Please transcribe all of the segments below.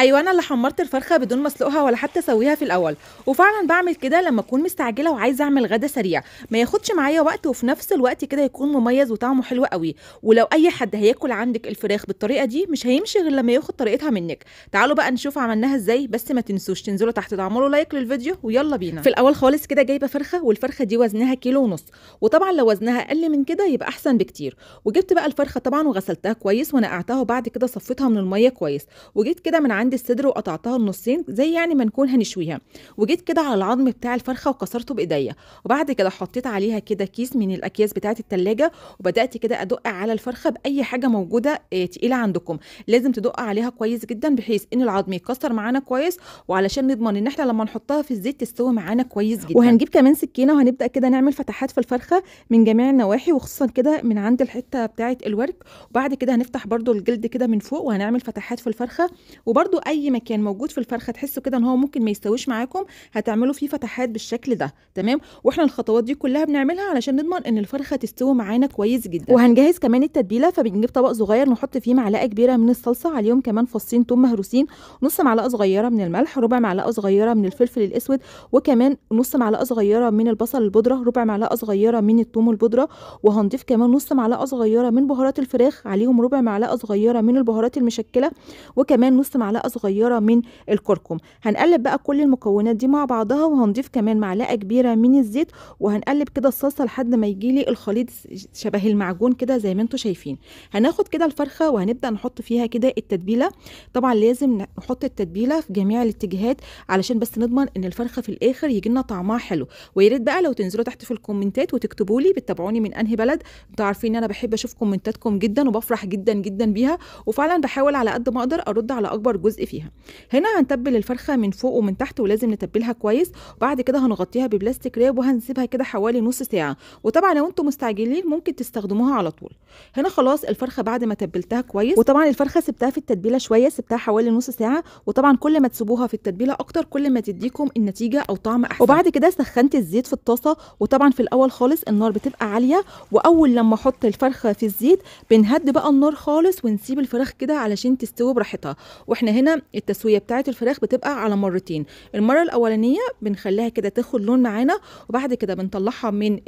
ايوه انا اللي حمرت الفرخه بدون ما اسلقها ولا حتى اسويها في الاول وفعلا بعمل كده لما اكون مستعجله وعايزه اعمل غدا سريع ما ياخدش معايا وقت وفي نفس الوقت كده يكون مميز وطعمه حلو قوي ولو اي حد هياكل عندك الفراخ بالطريقه دي مش هيمشي غير لما ياخد طريقتها منك تعالوا بقى نشوف عملناها ازاي بس ما تنسوش تنزلوا تحت تعملوا لايك للفيديو ويلا بينا في الاول خالص كده جايبه فرخه والفرخه دي وزنها كيلو ونص وطبعا لو وزنها اقل من كده يبقى احسن بكتير وجبت بقى الفرخه طبعا وغسلتها كويس ونقعتها وبعد كده صفيتها من الميه كويس وجيت كده من عندي عند الصدر وقطعتها النصين زي يعني ما نكون هنشويها وجيت كده على العظم بتاع الفرخه وكسرته بايديا وبعد كده حطيت عليها كده كيس من الاكياس بتاعه التلاجة وبدات كده ادق على الفرخه باي حاجه موجوده آه، تقيله عندكم لازم تدق عليها كويس جدا بحيث ان العظم يتكسر معانا كويس وعلشان نضمن ان احنا لما نحطها في الزيت تستوي معانا كويس جدا وهنجيب كمان سكينه وهنبدا كده نعمل فتحات في الفرخه من جميع النواحي وخصوصا كده من عند الحته بتاعه الورك وبعد كده هنفتح برده الجلد كده من فوق وهنعمل فتحات في الفرخه وبرده اي مكان موجود في الفرخه تحسوا كده ان هو ممكن ما يستويش معاكم هتعملوا فيه فتحات بالشكل ده تمام واحنا الخطوات دي كلها بنعملها علشان نضمن ان الفرخه تستوي معانا كويس جدا وهنجهز كمان التتبيله فبنجيب طبق صغير نحط فيه معلقه كبيره من الصلصه عليهم كمان فصين توم مهروسين نص معلقه صغيره من الملح ربع معلقه صغيره من الفلفل الاسود وكمان نص معلقه صغيره من البصل البودره ربع معلقه صغيره من الثوم البودره وهنضيف كمان نص معلقه صغيره من بهارات الفراخ عليهم ربع معلقه صغيره من البهارات المشكله وكمان نص معلقه معلقه صغيره من الكركم هنقلب بقى كل المكونات دي مع بعضها وهنضيف كمان معلقه كبيره من الزيت وهنقلب كده الصلصه لحد ما يجي لي الخليط شبه المعجون كده زي ما انتم شايفين هناخد كده الفرخه وهنبدا نحط فيها كده التتبيله طبعا لازم نحط التتبيله في جميع الاتجاهات علشان بس نضمن ان الفرخه في الاخر يجي لنا طعمها حلو ويا ريت بقى لو تنزلوا تحت في الكومنتات وتكتبوا لي بتتابعوني من انهي بلد انتوا عارفين ان انا بحب اشوف كومنتاتكم جدا وبفرح جدا جدا بيها وفعلا بحاول على قد ما اقدر ارد على اكبر جزء جزء فيها هنا هنتبل الفرخه من فوق ومن تحت ولازم نتبلها كويس وبعد كده هنغطيها ببلاستيك راب وهنسيبها كده حوالي نص ساعه وطبعا لو انتم مستعجلين ممكن تستخدموها على طول هنا خلاص الفرخه بعد ما تبلتها كويس وطبعا الفرخه سبتها في التتبيله شويه سبتها حوالي نص ساعه وطبعا كل ما تسيبوها في التتبيله اكتر كل ما تديكم النتيجه او طعم احسن وبعد كده سخنت الزيت في الطاسه وطبعا في الاول خالص النار بتبقى عاليه واول لما احط الفرخه في الزيت بنهد بقى النار خالص ونسيب الفراخ كده علشان تستوي براحتها واحنا هنا هنا التسويه بتاعه الفراخ بتبقى على مرتين المره الاولانيه بنخليها كده تاخد لون معانا وبعد كده بنطلعها من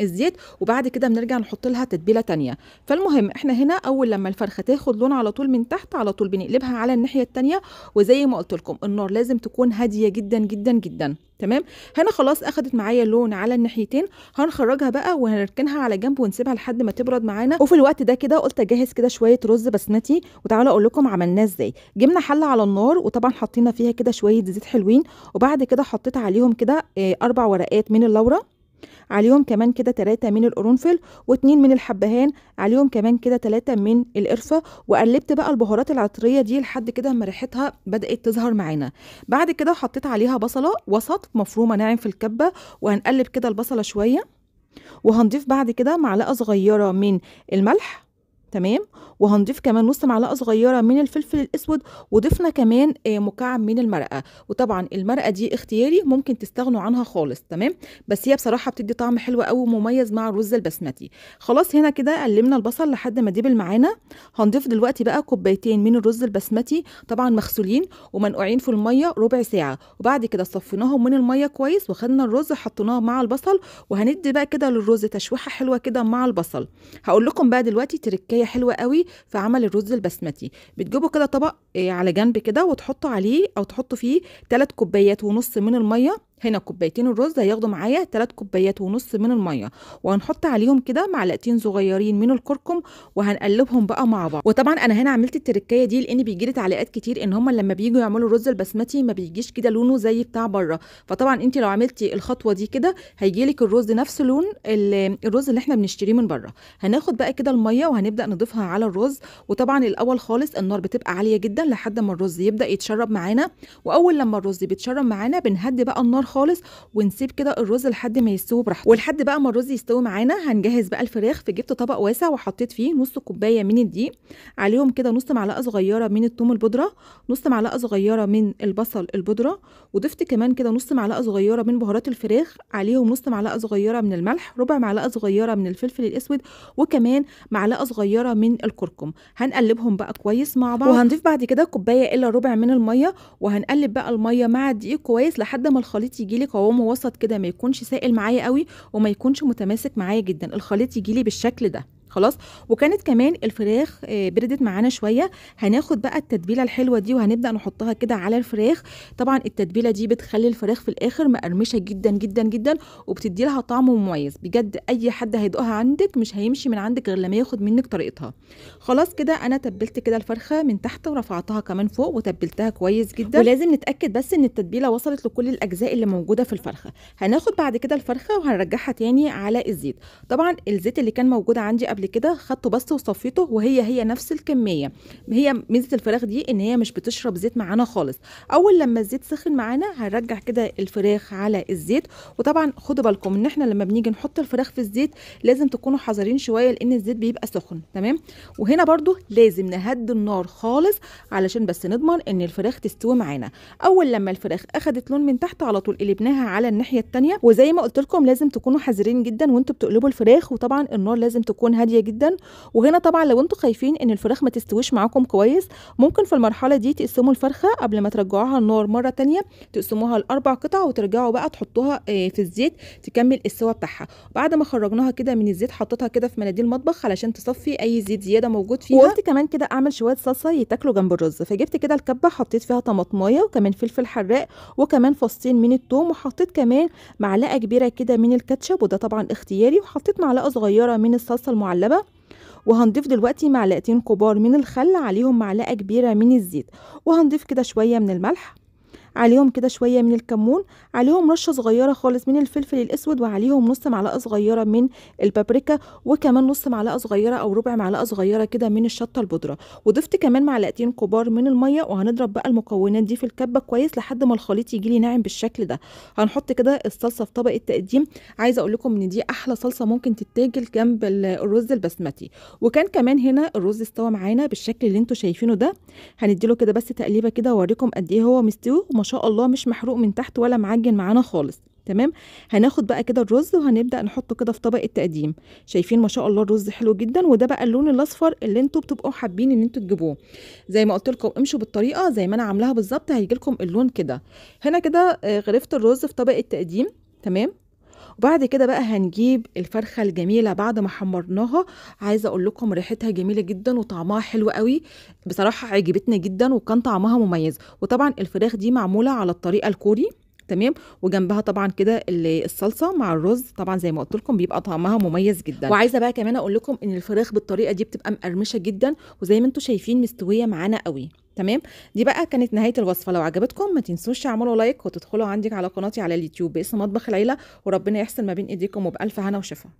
الزيت وبعد كده بنرجع نحط لها تتبيله تانية فالمهم احنا هنا اول لما الفرخه تاخد لون على طول من تحت على طول بنقلبها على الناحيه التانية وزي ما قلت لكم النار لازم تكون هاديه جدا جدا جدا تمام هنا خلاص اخدت معايا اللون على الناحيتين هنخرجها بقى وهنركنها على جنب ونسيبها لحد ما تبرد معانا وفي الوقت ده كده قلت اجهز كده شويه رز بسمتي وتعالوا اقول لكم عملناه ازاي جبنا حله على النار وطبعا حطينا فيها كده شويه زيت حلوين وبعد كده حطيت عليهم كده آه، اربع ورقات من اللورا عليهم كمان كده 3 من القرنفل واتنين من الحبهان عليهم كمان كده 3 من القرفة وقلبت بقى البهارات العطرية دي لحد كده ما ريحتها بدأت تظهر معانا بعد كده حطيت عليها بصلة وسط مفرومة ناعم في الكبة وهنقلب كده البصلة شوية وهنضيف بعد كده معلقة صغيرة من الملح تمام وهنضيف كمان نص معلقه صغيره من الفلفل الاسود وضفنا كمان آه، مكعب من المرقه وطبعا المرقه دي اختياري ممكن تستغنوا عنها خالص تمام بس هي بصراحه بتدي طعم حلو قوي ومميز مع الرز البسمتي خلاص هنا كده قلمنا البصل لحد ما دبل معانا هنضيف دلوقتي بقى كوبايتين من الرز البسمتي طبعا مغسولين ومنقوعين في الميه ربع ساعه وبعد كده صفيناهم من الميه كويس وخدنا الرز حطيناه مع البصل وهندي بقى كده للرز تشويحه حلوه كده مع البصل هقول لكم بقى دلوقتي تركايه هي حلوه قوي في عمل الرز البسمتي بتجيبوا كده طبق آه، على جنب كده وتحطوا عليه او تحطوا فيه 3 كوبايات ونص من الميه هنا كوبايتين الرز هياخدوا معايا 3 كوبايات ونص من الميه وهنحط عليهم كده معلقتين صغيرين من الكركم وهنقلبهم بقى مع بعض وطبعا انا هنا عملت التركايه دي لان بيجي لي تعليقات كتير ان هم لما بييجوا يعملوا الرز البسمتي ما بيجيش كده لونه زي بتاع بره فطبعا انت لو عملتي الخطوه دي كده هيجي لك الرز نفس لون الرز اللي احنا بنشتريه من بره هناخد بقى كده الميه وهنبدا نضيفها على الرز وطبعا الاول خالص النار بتبقى عاليه جدا لحد ما الرز يبدا يتشرب معانا واول لما الرز بيتشرب معانا بنهدي بقى النار خالص ونسيب كده الرز لحد ما يستوي براحته ولحد بقى ما الرز يستوي معانا هنجهز بقى الفراخ فجبت طبق واسع وحطيت فيه نص كوبايه من الدقيق عليهم كده نص معلقه صغيره من الثوم البودره نص معلقه صغيره من البصل البودره وضفت كمان كده نص معلقه صغيره من بهارات الفراخ عليهم نص معلقه صغيره من الملح ربع معلقه صغيره من الفلفل الاسود وكمان معلقه صغيره من الكركم هنقلبهم بقى كويس مع بعض وهنضيف بعد كده كوبايه الا ربع من الميه وهنقلب بقى الميه مع الدقيق كويس لحد ما الخليط يجيلي يجي لي قوامه وسط كده ما يكونش سائل معايا قوي وما يكونش متماسك معايا جدا الخليط يجي لي بالشكل ده خلاص وكانت كمان الفراخ آه، بردت معانا شويه هناخد بقى التتبيله الحلوه دي وهنبدا نحطها كده على الفراخ طبعا التتبيله دي بتخلي الفراخ في الاخر مقرمشه جدا جدا جدا وبتدي لها طعم مميز بجد اي حد هيدوقها عندك مش هيمشي من عندك غير لما ياخد منك طريقتها خلاص كده انا تبلت كده الفرخه من تحت ورفعتها كمان فوق وتبلتها كويس جدا ولازم نتاكد بس ان التتبيله وصلت لكل الاجزاء اللي موجوده في الفرخه هناخد بعد كده الفرخه وهنرجعها تاني على الزيت طبعا الزيت اللي كان موجود عندي قبل كده خدته بس وصفيته وهي هي نفس الكميه هي ميزه الفراخ دي ان هي مش بتشرب زيت معانا خالص اول لما الزيت سخن معانا هنرجع كده الفراخ على الزيت وطبعا خدوا بالكم ان احنا لما بنيجي نحط الفراخ في الزيت لازم تكونوا حذرين شويه لان الزيت بيبقى سخن تمام وهنا برده لازم نهدي النار خالص علشان بس نضمن ان الفراخ تستوي معانا اول لما الفراخ اخدت لون من تحت على طول قلبناها على الناحيه الثانيه وزي ما قلت لكم لازم تكونوا حذرين جدا وانتوا بتقلبوا الفراخ وطبعا النار لازم تكون هاديه هاديه جدا وهنا طبعا لو انتوا خايفين ان الفراخ ما تستويش معاكم كويس ممكن في المرحله دي تقسموا الفرخه قبل ما ترجعوها النار مره تانية تقسموها لاربع قطع وترجعوا بقى تحطوها آه، في الزيت تكمل السوا بتاعها بعد ما خرجناها كده من الزيت حطيتها كده في مناديل المطبخ علشان تصفي اي زيت زياده موجود فيها وقلت كمان كده اعمل شويه صلصه يتاكلوا جنب الرز فجبت كده الكبه حطيت فيها طماطمايه وكمان فلفل حراق وكمان فصين من التوم وحطيت كمان معلقه كبيره كده من الكاتشب وده طبعا اختياري وحطيت معلقه صغيره من الصلصه المعلقة المعلبة وهنضيف دلوقتي معلقتين كبار من الخل عليهم معلقة كبيرة من الزيت وهنضيف كده شوية من الملح عليهم كده شويه من الكمون عليهم رشه صغيره خالص من الفلفل الاسود وعليهم نص معلقه صغيره من البابريكا وكمان نص معلقه صغيره او ربع معلقه صغيره كده من الشطه البودره وضفت كمان معلقتين كبار من الميه وهنضرب بقى المكونات دي في الكبه كويس لحد ما الخليط يجي لي ناعم بالشكل ده هنحط كده الصلصه في طبق التقديم عايزه اقول لكم ان دي احلى صلصه ممكن تتاجل جنب الرز البسمتي وكان كمان هنا الرز استوى معانا بالشكل اللي انتوا شايفينه ده هنديله كده بس تقليبه كده واوريكم قد ايه هو مستوي وما شاء الله مش محروق من تحت ولا معجن معانا خالص تمام هناخد بقى كده الرز وهنبدا نحطه كده في طبق التقديم شايفين ما شاء الله الرز حلو جدا وده بقى اللون الاصفر اللي انتوا بتبقوا حابين ان انتوا تجيبوه زي ما قلت لكم امشوا بالطريقه زي ما انا عاملاها بالظبط هيجي لكم اللون كده هنا كده آه، غرفت الرز في طبق التقديم تمام وبعد كده بقى هنجيب الفرخه الجميله بعد ما حمرناها عايزه اقول لكم ريحتها جميله جدا وطعمها حلو قوي بصراحه عجبتنا جدا وكان طعمها مميز وطبعا الفراخ دي معموله على الطريقه الكوري تمام وجنبها طبعا كده الصلصه مع الرز طبعا زي ما قلت لكم بيبقى طعمها مميز جدا وعايزه بقى كمان اقول لكم ان الفراخ بالطريقه دي بتبقى مقرمشه جدا وزي ما انتم شايفين مستويه معانا قوي تمام دي بقى كانت نهايه الوصفه لو عجبتكم ما تنسوش تعملوا لايك وتدخلوا عندك على قناتي على اليوتيوب باسم مطبخ العيله وربنا يحسن ما بين ايديكم وبالف هنا وشفا